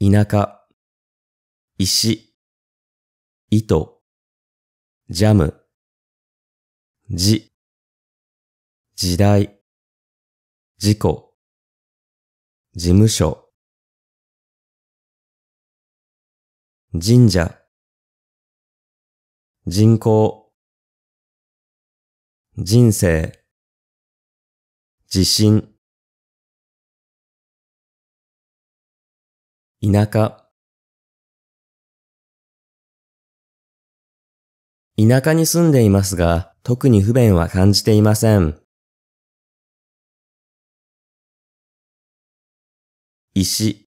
田舎、石、糸、ジャム、じ、時代、事故、事務所、神社、人口、人生、地震、田舎田舎に住んでいますが、特に不便は感じていません。石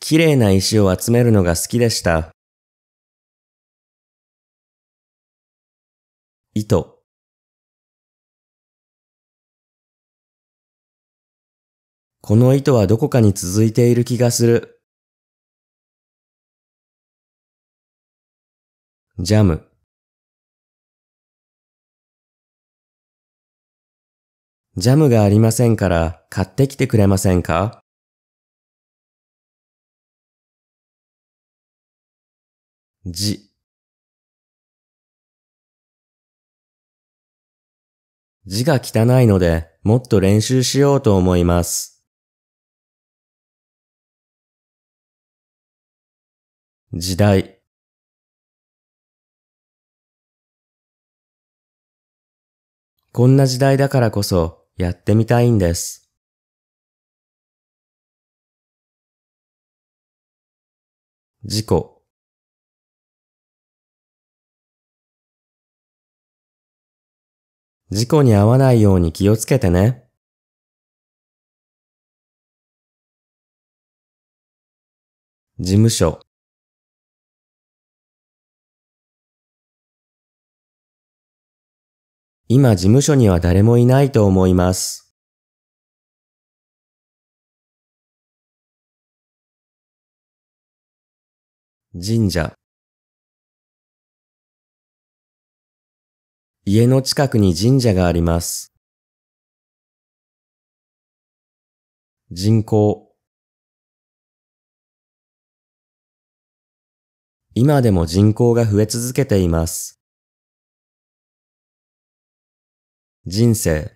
綺麗な石を集めるのが好きでした。糸この糸はどこかに続いている気がする。ジャム。ジャムがありませんから買ってきてくれませんかじ。字が汚いのでもっと練習しようと思います。時代。こんな時代だからこそやってみたいんです。事故。事故に遭わないように気をつけてね。事務所。今事務所には誰もいないと思います。神社家の近くに神社があります。人口今でも人口が増え続けています。人生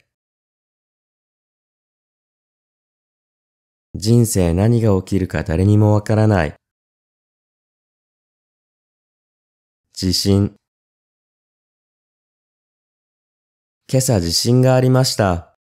人生何が起きるか誰にもわからない。地震今朝地震がありました。